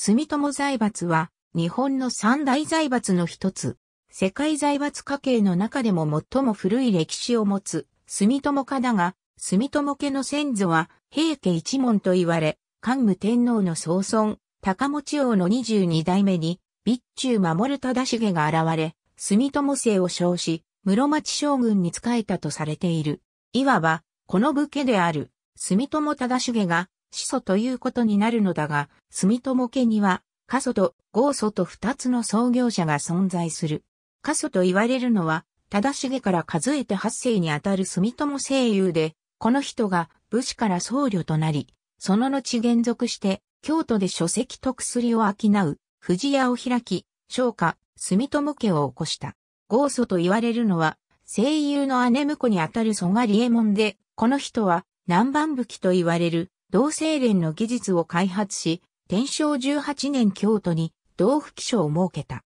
住友財閥は、日本の三大財閥の一つ、世界財閥家系の中でも最も古い歴史を持つ、住友家だが、住友家の先祖は、平家一門と言われ、桓武天皇の総孫、高持王の二十二代目に、備中守忠重が現れ、住友姓を称し、室町将軍に仕えたとされている。いわば、この武家である、住友忠重が、始祖ということになるのだが、住友家には、過祖と豪祖と二つの創業者が存在する。過祖と言われるのは、忠重から数えて八世にあたる住友声優で、この人が武士から僧侶となり、その後現続して、京都で書籍と薬を商う、藤屋を開き、商家、住友家を起こした。豪祖と言われるのは、声優の姉婿にあたる蘇我里右衛門で、この人は、南蛮武器と言われる、同性連の技術を開発し、天正18年京都に同府記書を設けた。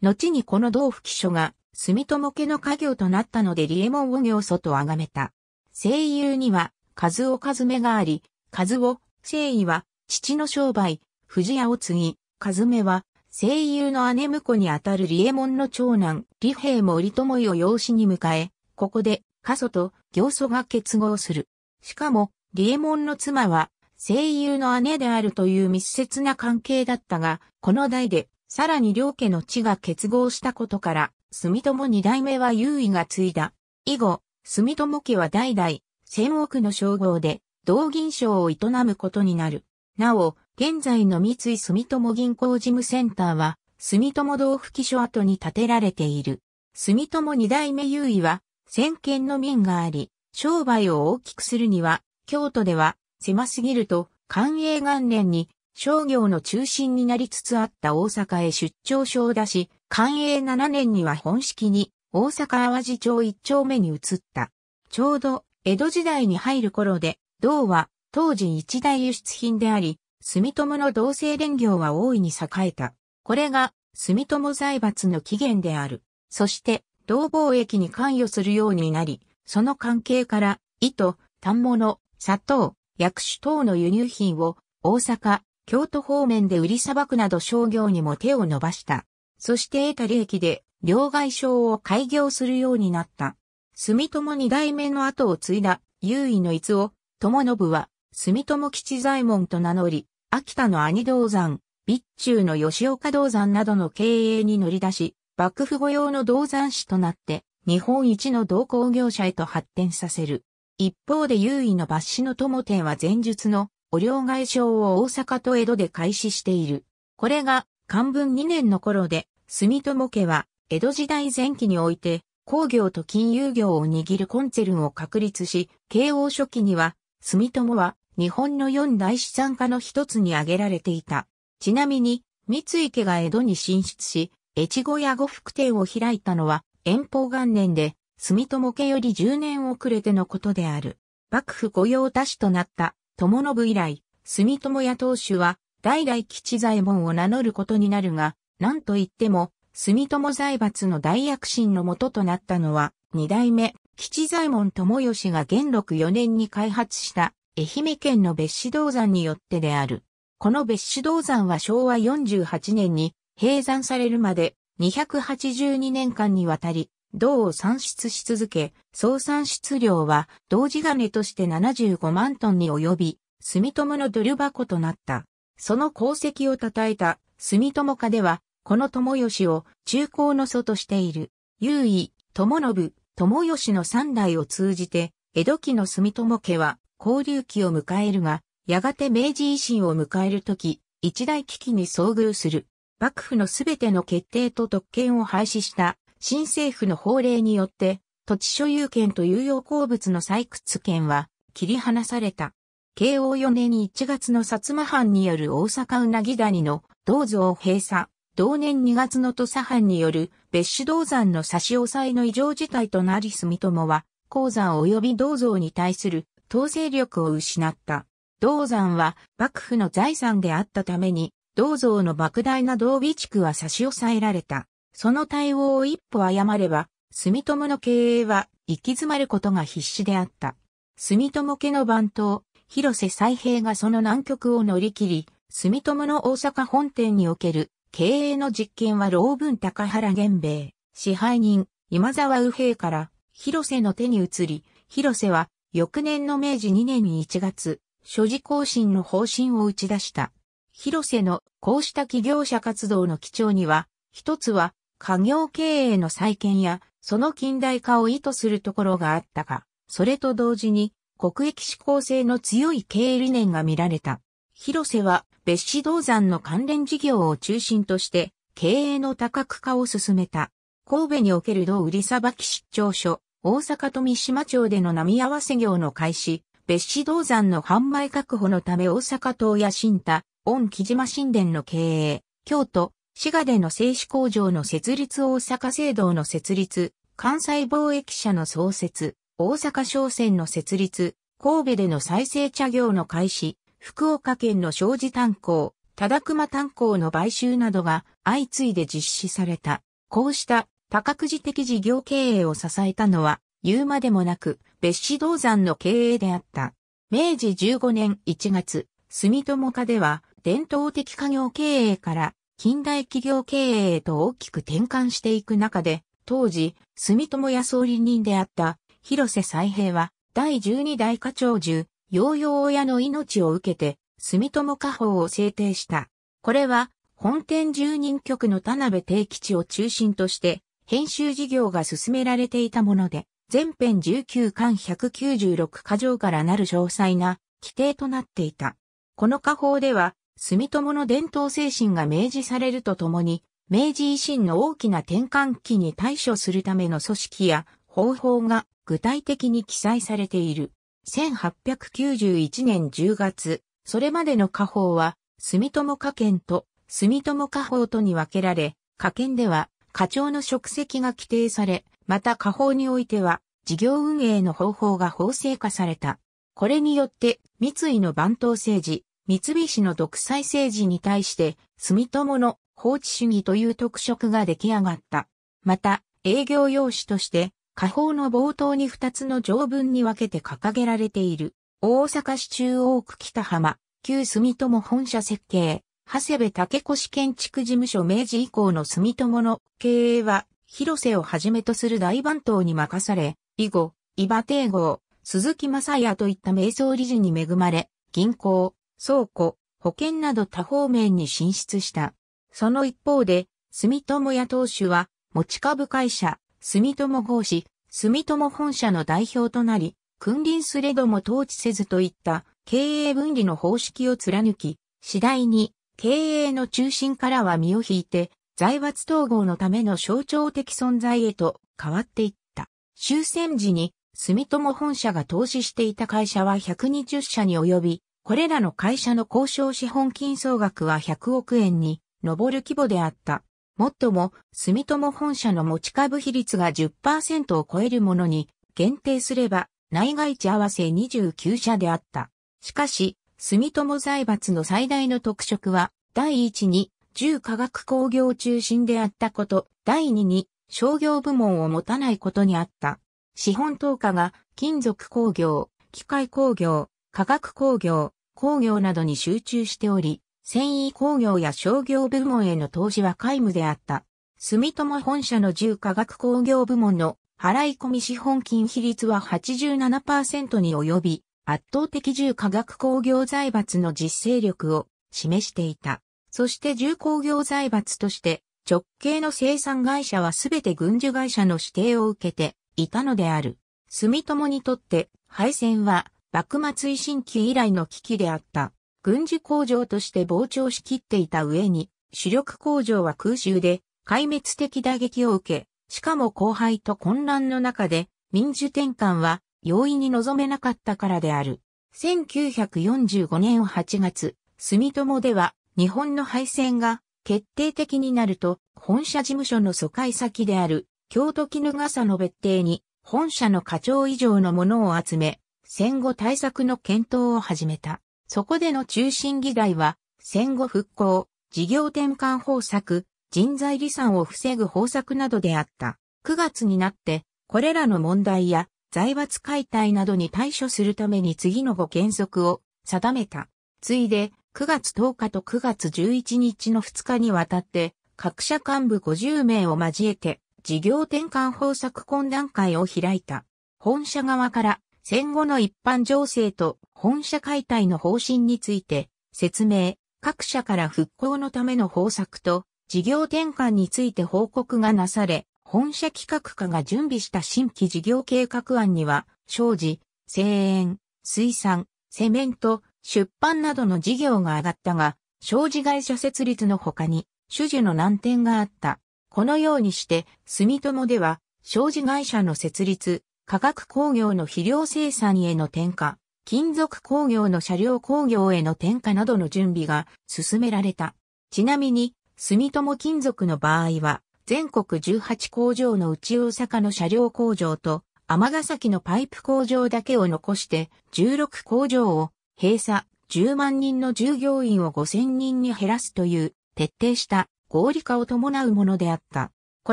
後にこの同府記書が住友家の家業となったのでリエモ門を行祖と崇めた。声優には、和を和目があり、和を、誠意は、父の商売、藤屋を継ぎ、和目は、声優の姉婿にあたるリエモ門の長男、利平も利友を養子に迎え、ここで、過疎と行祖が結合する。しかも、リエモンの妻は声優の姉であるという密接な関係だったが、この代でさらに両家の地が結合したことから、住友二代目は優位が継いだ。以後、住友家は代々、千億の称号で、同銀賞を営むことになる。なお、現在の三井住友銀行事務センターは、住友同府記所跡に建てられている。住友二代目優位は、先見の民があり、商売を大きくするには、京都では狭すぎると寛永元年に商業の中心になりつつあった大阪へ出張所を出し、寛永7年には本式に大阪淡路町一丁目に移った。ちょうど江戸時代に入る頃で、銅は当時一大輸出品であり、住友の同性連業は大いに栄えた。これが住友財閥の起源である。そして、銅貿易に関与するようになり、その関係から、糸、反物、砂糖、薬種等の輸入品を大阪、京都方面で売りさばくなど商業にも手を伸ばした。そして得た利益で両替商を開業するようになった。住友二代目の後を継いだ優位の逸を、友信は住友吉左衛門と名乗り、秋田の兄銅山、備中の吉岡銅山などの経営に乗り出し、幕府御用の銅山市となって、日本一の同工業者へと発展させる。一方で優位の抜歯の友店は前述のお両外商を大阪と江戸で開始している。これが漢文2年の頃で、住友家は江戸時代前期において工業と金融業を握るコンツェルンを確立し、慶応初期には住友は日本の四大資産家の一つに挙げられていた。ちなみに、三井家が江戸に進出し、越後屋呉服店を開いたのは、遠方元年で、住友家より10年遅れてのことである。幕府御用達となった友信以来、住友屋当主は代々吉左衛門を名乗ることになるが、なんといっても住友財閥の大躍進のもととなったのは、二代目吉左衛門友義が元禄4年に開発した愛媛県の別子銅山によってである。この別子銅山は昭和48年に閉山されるまで282年間にわたり銅を産出し続け、総産出量は同時金として75万トンに及び、住友のドル箱となった。その功績を称えた住友家では、この友吉を中高の祖としている、優位、友信、友吉の三代を通じて、江戸期の住友家は交流期を迎えるが、やがて明治維新を迎えるとき、一大危機に遭遇する。幕府のすべての決定と特権を廃止した新政府の法令によって、土地所有権と有用鉱物の採掘権は切り離された。慶応4年1月の薩摩藩による大阪うなぎ谷の銅像閉鎖、同年2月の土佐藩による別種銅山の差し押さえの異常事態となり住友は、鉱山及び銅像に対する統制力を失った。銅山は幕府の財産であったために、銅像の莫大な銅備蓄は差し押さえられた。その対応を一歩誤れば、住友の経営は行き詰まることが必至であった。住友家の番頭、広瀬再平がその難局を乗り切り、住友の大阪本店における経営の実験は老文高原源兵衛、支配人、今沢右平から広瀬の手に移り、広瀬は翌年の明治2年1月、所持更新の方針を打ち出した。広瀬のこうした企業者活動の基調には、一つは家業経営の再建や、その近代化を意図するところがあったが、それと同時に、国益志向性の強い経営理念が見られた。広瀬は、別紙銅山の関連事業を中心として、経営の多角化を進めた。神戸における銅売りさばき出張所、大阪三島町での並合わせ業の開始、別紙銅山の販売確保のため大阪東や新田、御木島新田の経営、京都、滋賀での製紙工場の設立大阪制道の設立、関西貿易社の創設、大阪商船の設立、神戸での再生茶業の開始、福岡県の商事炭鉱、忠熊炭鉱の買収などが相次いで実施された。こうした多角次的事業経営を支えたのは、言うまでもなく、別紙銅山の経営であった。明治15年1月、住友課では、伝統的家業経営から近代企業経営へと大きく転換していく中で、当時、住友や総理人であった広瀬再平は、第12代課長中、洋養親の命を受けて、住友家宝を制定した。これは、本店住人局の田辺定吉を中心として、編集事業が進められていたもので、全編19巻196箇条からなる詳細な規定となっていた。この家法では、住友の伝統精神が明示されるとともに、明治維新の大きな転換期に対処するための組織や方法が具体的に記載されている。1891年10月、それまでの家宝は、住友家権と住友家宝とに分けられ、家権では課長の職責が規定され、また家宝においては、事業運営の方法が法制化された。これによって、三井の番頭政治、三菱の独裁政治に対して、住友の法治主義という特色が出来上がった。また、営業用紙として、下方の冒頭に二つの条文に分けて掲げられている、大阪市中央区北浜、旧住友本社設計、長谷部武越建築事務所明治以降の住友の経営は、広瀬をはじめとする大番頭に任され、以後、伊庭帝豪、鈴木正也といった名僧理事に恵まれ、銀行、倉庫、保険など多方面に進出した。その一方で、住友屋投主は、持ち株会社、住友法師、住友本社の代表となり、君臨すれども統治せずといった経営分離の方式を貫き、次第に経営の中心からは身を引いて、財閥統合のための象徴的存在へと変わっていった。終戦時に住友本社が投資していた会社は120社に及び、これらの会社の交渉資本金総額は100億円に上る規模であった。もっとも、住友本社の持ち株比率が10%を超えるものに限定すれば、内外地合わせ29社であった。しかし、住友財閥の最大の特色は、第一に、重化学工業中心であったこと、第二に、商業部門を持たないことにあった。資本投下が、金属工業、機械工業、化学工業、工業などに集中しており、繊維工業や商業部門への投資は皆無であった。住友本社の重化学工業部門の払い込み資本金比率は87%に及び、圧倒的重化学工業財閥の実勢力を示していた。そして重工業財閥として直系の生産会社はすべて軍需会社の指定を受けていたのである。住友にとって配線は幕末維新期以来の危機であった。軍事工場として膨張しきっていた上に、主力工場は空襲で壊滅的打撃を受け、しかも荒廃と混乱の中で民主転換は容易に望めなかったからである。1945年8月、住友では日本の敗戦が決定的になると、本社事務所の疎開先である京都絹笠の別邸に本社の課長以上のものを集め、戦後対策の検討を始めた。そこでの中心議題は、戦後復興、事業転換方策、人材離散を防ぐ方策などであった。9月になって、これらの問題や財閥解体などに対処するために次の5原則を定めた。ついで、9月10日と9月11日の2日にわたって、各社幹部50名を交えて、事業転換方策懇談会を開いた。本社側から戦後の一般情勢と本社解体の方針について説明、各社から復興のための方策と事業転換について報告がなされ、本社企画課が準備した新規事業計画案には、商事、製塩、水産、セメント、出版などの事業が上がったが、商事会社設立の他に、種樹の難点があった。このようにして、住友では、商事会社の設立、化学工業の肥料生産への転嫁、金属工業の車両工業への転嫁などの準備が進められた。ちなみに、住友金属の場合は、全国18工場の内大阪の車両工場と、ヶ崎のパイプ工場だけを残して、16工場を閉鎖、10万人の従業員を5000人に減らすという、徹底した合理化を伴うものであった。こ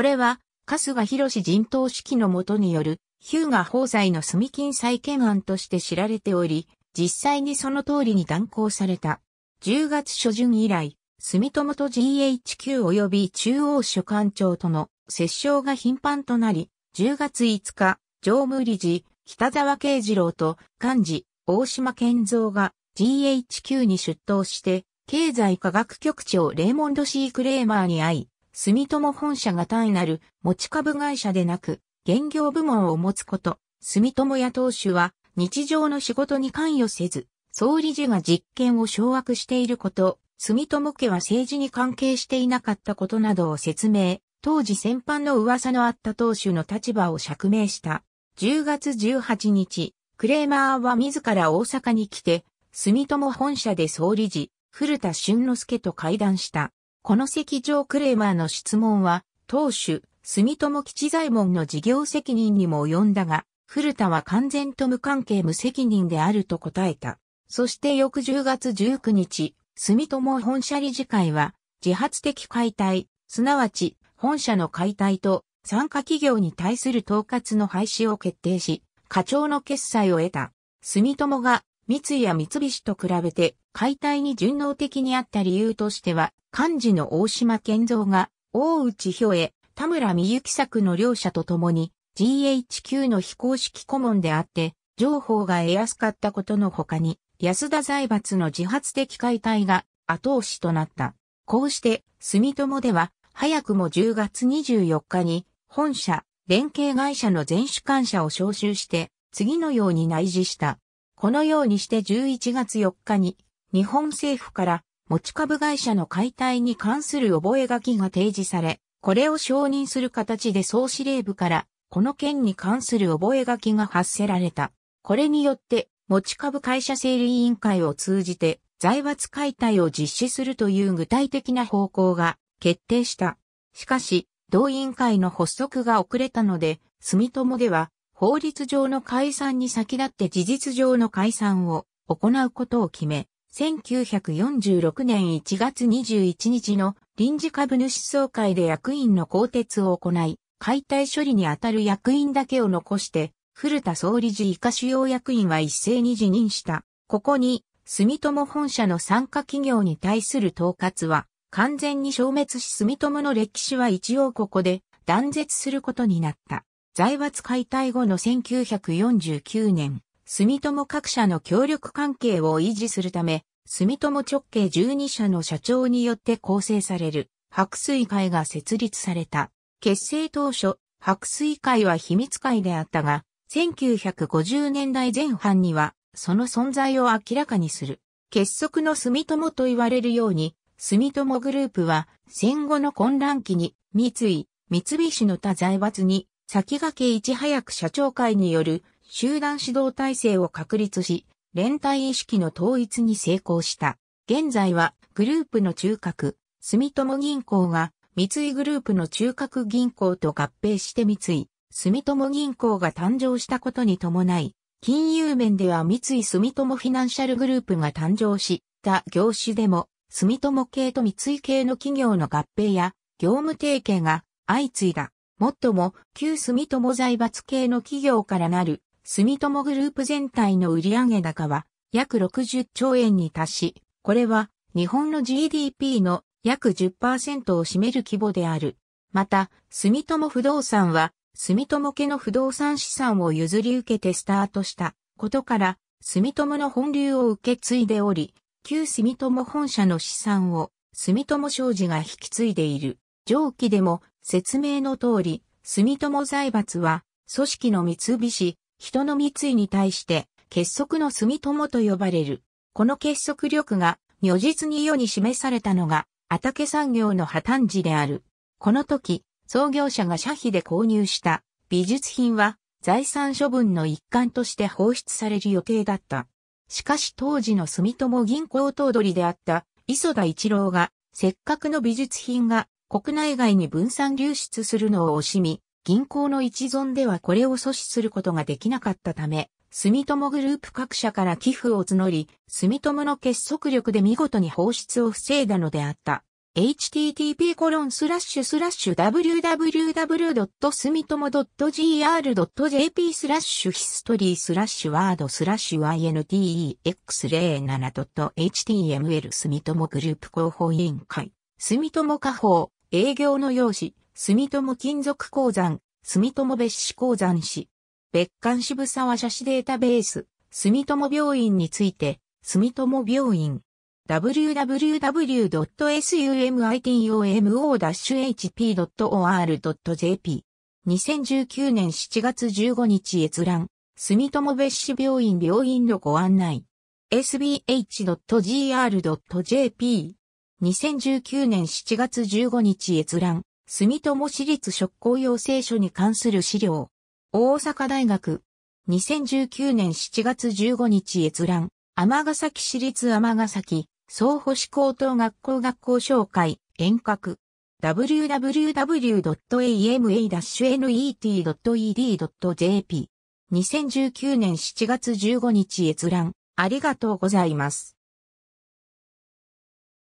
れは、春日博人頭指揮のもとによるヒューガ法裁の住金再建案として知られており、実際にその通りに断行された。10月初旬以来、住友と GHQ 及び中央所管庁との折衝が頻繁となり、10月5日、常務理事、北沢慶次郎と幹事、大島健三が GHQ に出頭して、経済科学局長レーモンド・シー・クレーマーに会い、住友本社が単なる持ち株会社でなく、現業部門を持つこと、住友屋当主は日常の仕事に関与せず、総理事が実権を掌握していること、住友家は政治に関係していなかったことなどを説明、当時戦犯の噂のあった当主の立場を釈明した。10月18日、クレーマーは自ら大阪に来て、住友本社で総理事、古田俊之介と会談した。この席上クレーマーの質問は、当主、住友吉左衛門の事業責任にも及んだが、古田は完全と無関係無責任であると答えた。そして翌10月19日、住友本社理事会は、自発的解体、すなわち本社の解体と参加企業に対する統括の廃止を決定し、課長の決裁を得た。住友が三井や三菱と比べて解体に順応的にあった理由としては、幹事の大島健造が大内表へ田村美幸作の両者と共に GHQ の非公式顧問であって、情報が得やすかったことの他に、安田財閥の自発的解体が後押しとなった。こうして、住友では、早くも10月24日に、本社、連携会社の全主管者を招集して、次のように内示した。このようにして11月4日に、日本政府から持ち株会社の解体に関する覚書が提示され、これを承認する形で総司令部からこの件に関する覚書が発せられた。これによって持ち株会社整理委員会を通じて財閥解体を実施するという具体的な方向が決定した。しかし、同委員会の発足が遅れたので、住友では法律上の解散に先立って事実上の解散を行うことを決め、1946年1月21日の臨時株主総会で役員の更迭を行い、解体処理にあたる役員だけを残して、古田総理事以下主要役員は一斉に辞任した。ここに、住友本社の参加企業に対する統括は、完全に消滅し住友の歴史は一応ここで断絶することになった。財閥解体後の1949年、住友各社の協力関係を維持するため、住友直系12社の社長によって構成される白水会が設立された。結成当初、白水会は秘密会であったが、1950年代前半には、その存在を明らかにする。結束の住友と言われるように、住友グループは戦後の混乱期に三井、三菱の他財閥に先駆けいち早く社長会による集団指導体制を確立し、連帯意識の統一に成功した。現在はグループの中核、住友銀行が三井グループの中核銀行と合併して三井、住友銀行が誕生したことに伴い、金融面では三井住友フィナンシャルグループが誕生し、た業種でも住友系と三井系の企業の合併や業務提携が相次いだ。もっとも、旧住友財閥系の企業からなる住友グループ全体の売上高は約60兆円に達し、これは日本の GDP の約10%を占める規模である。また、住友不動産は、住友家の不動産資産を譲り受けてスタートしたことから、住友の本流を受け継いでおり、旧住友本社の資産を住友商事が引き継いでいる。上記でも説明の通り、住友財閥は組織の三菱、人の密意に対して結束の住友と呼ばれる。この結束力が如実に世に示されたのが、畑産業の破綻時である。この時、創業者が社費で購入した美術品は財産処分の一環として放出される予定だった。しかし当時の住友銀行頭取であった磯田一郎が、せっかくの美術品が国内外に分散流出するのを惜しみ、銀行の一存ではこれを阻止することができなかったため、住友グループ各社から寄付を募り、住友の結束力で見事に放出を防いだのであった。http コロンスラッシュスラッシュ www.sumitomo.gr.jp スラッシュヒストリースラッシュワードスラッシュ yntex07.html 住友グループ広報委員会住友家宝営業の用紙住友金属鉱山、住友別紙鉱山市、別館渋沢写真データベース、住友病院について、住友病院、www.sumitomo-hp.or.jp 2019年7月15日閲覧、住友別紙病院病院のご案内、sbh.gr.jp2019 年7月15日閲覧、住友市立職工養成所に関する資料。大阪大学。2019年7月15日閲覧。尼崎市立尼崎、総保守高等学校学校紹介、遠隔。www.ama-net.ed.jp。2019年7月15日閲覧。ありがとうございます。